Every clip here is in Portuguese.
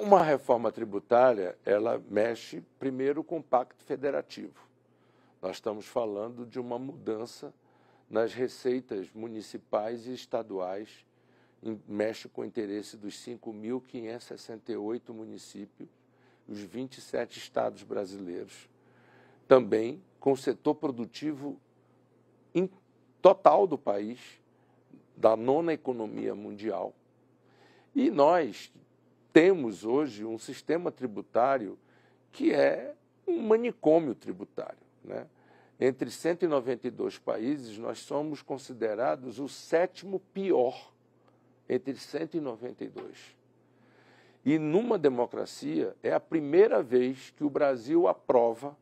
Uma reforma tributária, ela mexe primeiro com o pacto federativo. Nós estamos falando de uma mudança nas receitas municipais e estaduais, mexe com o interesse dos 5.568 municípios, os 27 estados brasileiros, também com o setor produtivo total do país, da nona economia mundial. E nós temos hoje um sistema tributário que é um manicômio tributário. Né? Entre 192 países, nós somos considerados o sétimo pior entre 192. E numa democracia, é a primeira vez que o Brasil aprova,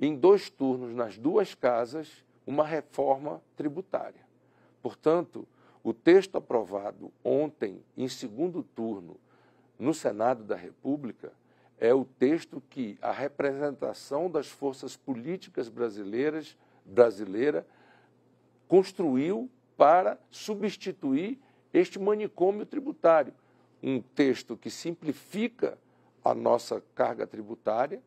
em dois turnos, nas duas casas, uma reforma tributária. Portanto, o texto aprovado ontem, em segundo turno, no Senado da República é o texto que a representação das forças políticas brasileiras brasileira construiu para substituir este manicômio tributário, um texto que simplifica a nossa carga tributária,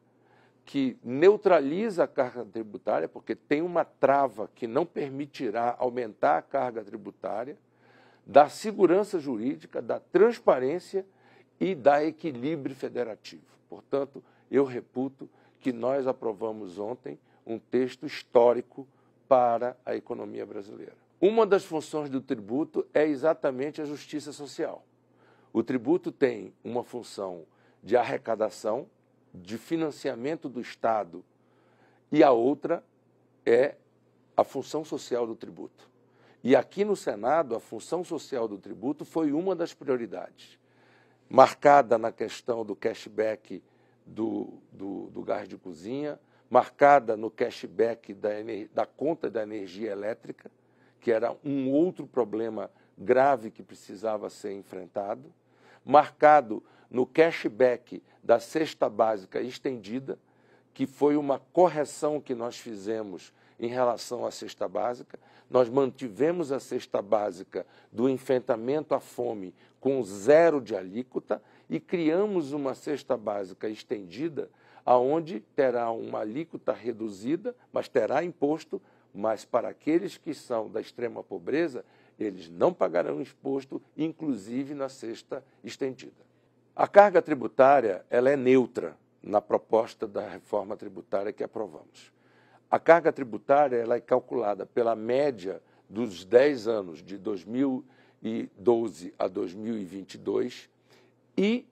que neutraliza a carga tributária, porque tem uma trava que não permitirá aumentar a carga tributária, da segurança jurídica, da transparência e dá equilíbrio federativo. Portanto, eu reputo que nós aprovamos ontem um texto histórico para a economia brasileira. Uma das funções do tributo é exatamente a justiça social. O tributo tem uma função de arrecadação, de financiamento do Estado, e a outra é a função social do tributo. E aqui no Senado, a função social do tributo foi uma das prioridades marcada na questão do cashback do, do, do gás de cozinha, marcada no cashback da, da conta da energia elétrica, que era um outro problema grave que precisava ser enfrentado, marcado no cashback da cesta básica estendida, que foi uma correção que nós fizemos em relação à cesta básica. Nós mantivemos a cesta básica do enfrentamento à fome com zero de alíquota e criamos uma cesta básica estendida, aonde terá uma alíquota reduzida, mas terá imposto, mas para aqueles que são da extrema pobreza, eles não pagarão imposto, inclusive na cesta estendida. A carga tributária ela é neutra na proposta da reforma tributária que aprovamos. A carga tributária ela é calculada pela média dos 10 anos de 2000 2012 a 2022 e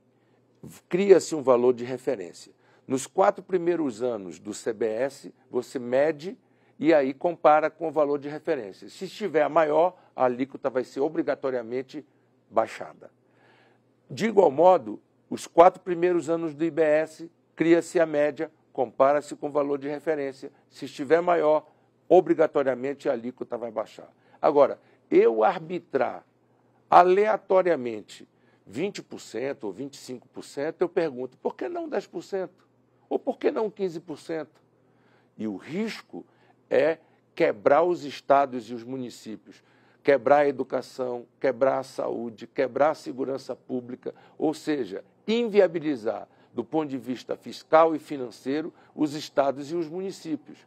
cria-se um valor de referência. Nos quatro primeiros anos do CBS, você mede e aí compara com o valor de referência. Se estiver maior, a alíquota vai ser obrigatoriamente baixada. De igual modo, os quatro primeiros anos do IBS, cria-se a média, compara-se com o valor de referência. Se estiver maior, obrigatoriamente a alíquota vai baixar. Agora, eu arbitrar aleatoriamente 20% ou 25%, eu pergunto, por que não 10%? Ou por que não 15%? E o risco é quebrar os estados e os municípios, quebrar a educação, quebrar a saúde, quebrar a segurança pública, ou seja, inviabilizar do ponto de vista fiscal e financeiro os estados e os municípios.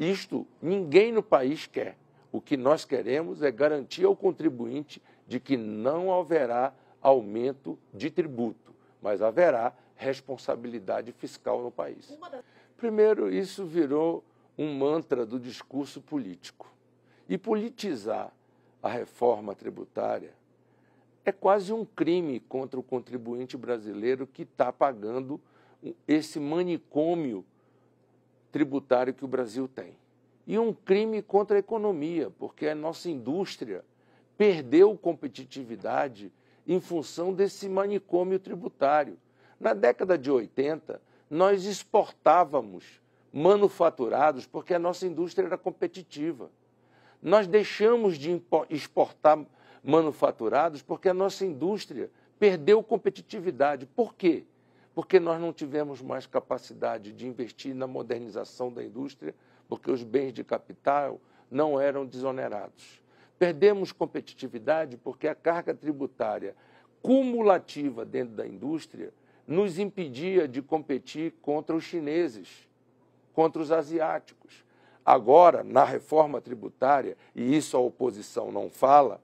Isto ninguém no país quer. O que nós queremos é garantir ao contribuinte de que não haverá aumento de tributo, mas haverá responsabilidade fiscal no país. Primeiro, isso virou um mantra do discurso político. E politizar a reforma tributária é quase um crime contra o contribuinte brasileiro que está pagando esse manicômio tributário que o Brasil tem. E um crime contra a economia, porque a nossa indústria perdeu competitividade em função desse manicômio tributário. Na década de 80, nós exportávamos manufaturados porque a nossa indústria era competitiva. Nós deixamos de exportar manufaturados porque a nossa indústria perdeu competitividade. Por quê? Porque nós não tivemos mais capacidade de investir na modernização da indústria, porque os bens de capital não eram desonerados. Perdemos competitividade porque a carga tributária cumulativa dentro da indústria nos impedia de competir contra os chineses, contra os asiáticos. Agora, na reforma tributária, e isso a oposição não fala,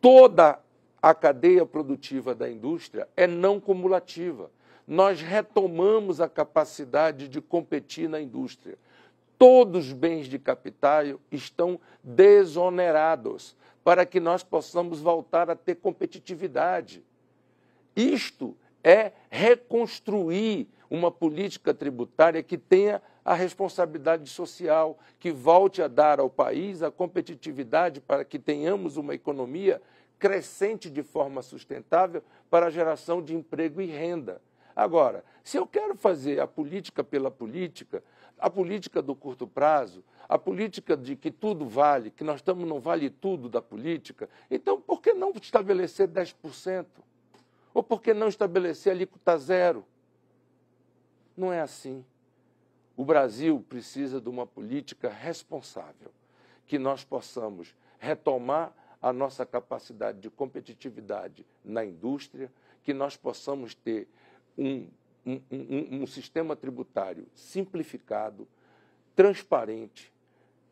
toda a cadeia produtiva da indústria é não cumulativa. Nós retomamos a capacidade de competir na indústria todos os bens de capital estão desonerados para que nós possamos voltar a ter competitividade. Isto é reconstruir uma política tributária que tenha a responsabilidade social, que volte a dar ao país a competitividade para que tenhamos uma economia crescente de forma sustentável para a geração de emprego e renda. Agora, se eu quero fazer a política pela política, a política do curto prazo, a política de que tudo vale, que nós estamos no vale tudo da política, então por que não estabelecer 10%? Ou por que não estabelecer alíquota zero? Não é assim. O Brasil precisa de uma política responsável, que nós possamos retomar a nossa capacidade de competitividade na indústria, que nós possamos ter um, um, um, um sistema tributário simplificado, transparente,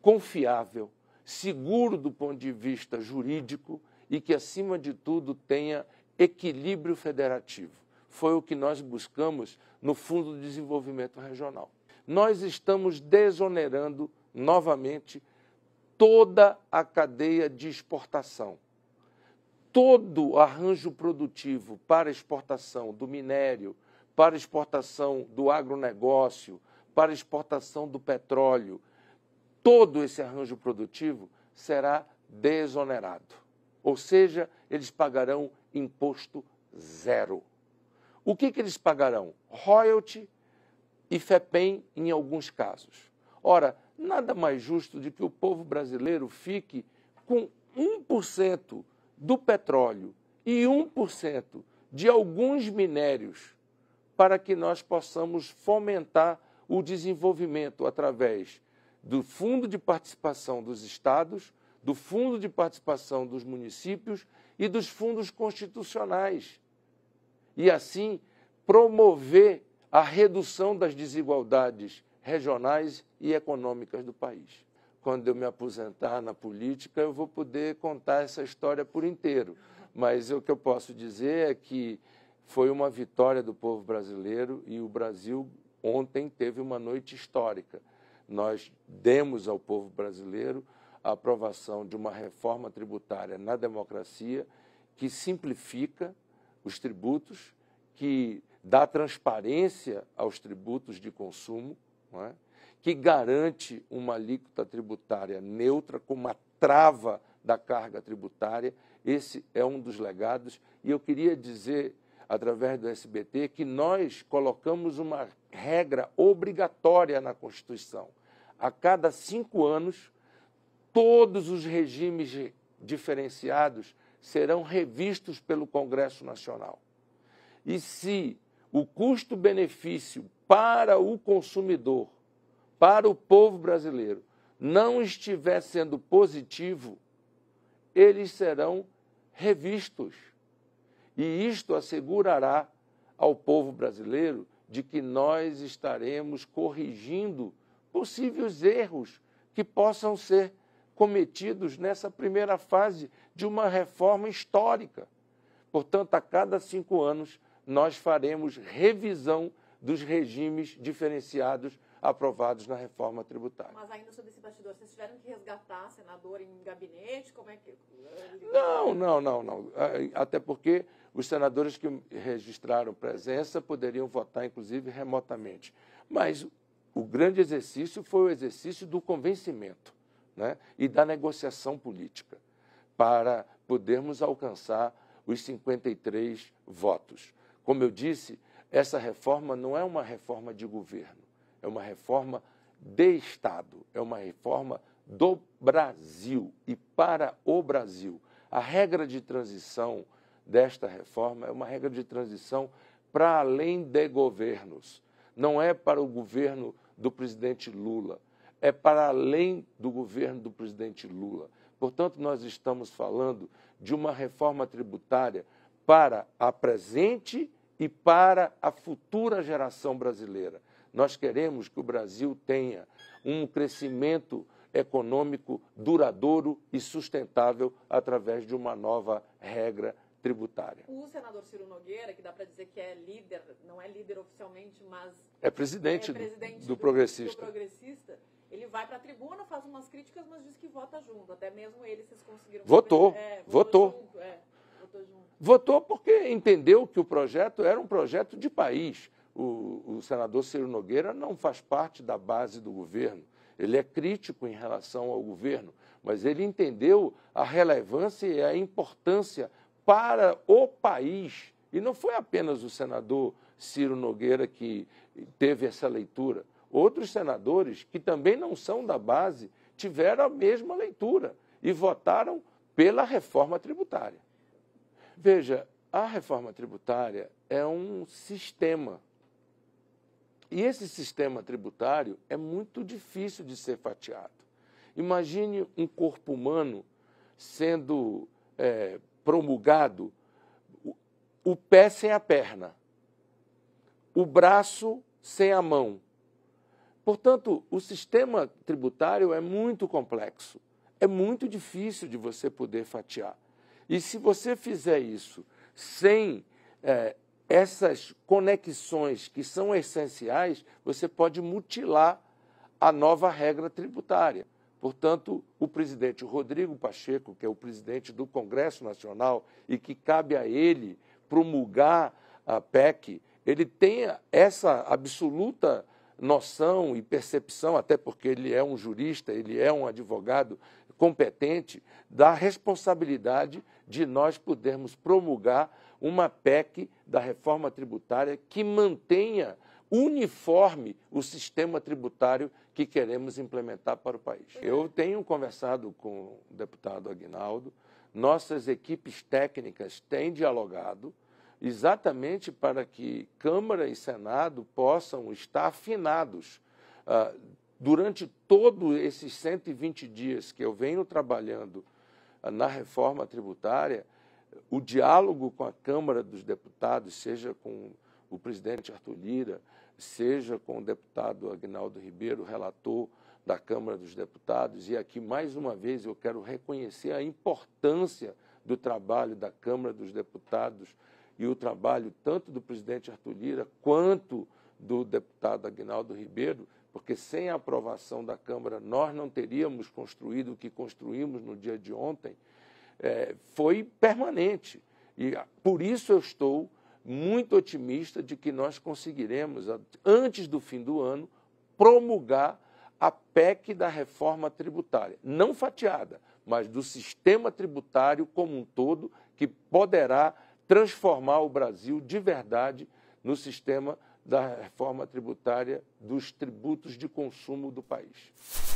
confiável, seguro do ponto de vista jurídico e que, acima de tudo, tenha equilíbrio federativo. Foi o que nós buscamos no Fundo de Desenvolvimento Regional. Nós estamos desonerando novamente toda a cadeia de exportação todo arranjo produtivo para exportação do minério, para exportação do agronegócio, para exportação do petróleo, todo esse arranjo produtivo será desonerado. Ou seja, eles pagarão imposto zero. O que, que eles pagarão? Royalty e FEPEM em alguns casos. Ora, nada mais justo de que o povo brasileiro fique com 1% do petróleo e 1% de alguns minérios para que nós possamos fomentar o desenvolvimento através do Fundo de Participação dos Estados, do Fundo de Participação dos Municípios e dos fundos constitucionais. E assim promover a redução das desigualdades regionais e econômicas do país quando eu me aposentar na política, eu vou poder contar essa história por inteiro. Mas o que eu posso dizer é que foi uma vitória do povo brasileiro e o Brasil ontem teve uma noite histórica. Nós demos ao povo brasileiro a aprovação de uma reforma tributária na democracia que simplifica os tributos, que dá transparência aos tributos de consumo, é? que garante uma alíquota tributária neutra com uma trava da carga tributária. Esse é um dos legados. E eu queria dizer, através do SBT, que nós colocamos uma regra obrigatória na Constituição. A cada cinco anos, todos os regimes diferenciados serão revistos pelo Congresso Nacional. E se o custo-benefício para o consumidor, para o povo brasileiro, não estiver sendo positivo, eles serão revistos. E isto assegurará ao povo brasileiro de que nós estaremos corrigindo possíveis erros que possam ser cometidos nessa primeira fase de uma reforma histórica. Portanto, a cada cinco anos, nós faremos revisão dos regimes diferenciados aprovados na reforma tributária. Mas ainda sobre esse bastidor, vocês tiveram que resgatar senador em gabinete? Como é que. Eh, não, não, não, não. Até porque os senadores que registraram presença poderiam votar, inclusive, remotamente. Mas o grande exercício foi o exercício do convencimento né? e da negociação política para podermos alcançar os 53 votos. Como eu disse, essa reforma não é uma reforma de governo, é uma reforma de Estado, é uma reforma do Brasil e para o Brasil. A regra de transição desta reforma é uma regra de transição para além de governos. Não é para o governo do presidente Lula, é para além do governo do presidente Lula. Portanto, nós estamos falando de uma reforma tributária para a presente e para a futura geração brasileira. Nós queremos que o Brasil tenha um crescimento econômico duradouro e sustentável através de uma nova regra tributária. O senador Ciro Nogueira, que dá para dizer que é líder, não é líder oficialmente, mas é presidente, é presidente do, do, progressista. do, progressista. Ele vai para a tribuna, faz umas críticas, mas diz que vota junto. Até mesmo ele, vocês conseguiram. Votou, é, votou. votou junto, é. Votou porque entendeu que o projeto era um projeto de país. O, o senador Ciro Nogueira não faz parte da base do governo. Ele é crítico em relação ao governo, mas ele entendeu a relevância e a importância para o país. E não foi apenas o senador Ciro Nogueira que teve essa leitura. Outros senadores, que também não são da base, tiveram a mesma leitura e votaram pela reforma tributária. Veja, a reforma tributária é um sistema. E esse sistema tributário é muito difícil de ser fatiado. Imagine um corpo humano sendo é, promulgado o pé sem a perna, o braço sem a mão. Portanto, o sistema tributário é muito complexo, é muito difícil de você poder fatiar. E se você fizer isso sem é, essas conexões que são essenciais, você pode mutilar a nova regra tributária. Portanto, o presidente Rodrigo Pacheco, que é o presidente do Congresso Nacional e que cabe a ele promulgar a PEC, ele tem essa absoluta noção e percepção, até porque ele é um jurista, ele é um advogado competente da responsabilidade de nós podermos promulgar uma PEC da reforma tributária que mantenha uniforme o sistema tributário que queremos implementar para o país. Eu tenho conversado com o deputado Aguinaldo, nossas equipes técnicas têm dialogado exatamente para que Câmara e Senado possam estar afinados. Ah, Durante todos esses 120 dias que eu venho trabalhando ah, na reforma tributária, o diálogo com a Câmara dos Deputados, seja com o presidente Arthur Lira, seja com o deputado Agnaldo Ribeiro, relator da Câmara dos Deputados, e aqui mais uma vez eu quero reconhecer a importância do trabalho da Câmara dos Deputados e o trabalho tanto do presidente Arthur Lira quanto do deputado Agnaldo Ribeiro, porque sem a aprovação da Câmara nós não teríamos construído o que construímos no dia de ontem, é, foi permanente. E ah, por isso eu estou muito otimista de que nós conseguiremos, antes do fim do ano, promulgar a PEC da reforma tributária, não fatiada, mas do sistema tributário como um todo, que poderá transformar o Brasil de verdade no sistema tributário da reforma tributária dos tributos de consumo do país.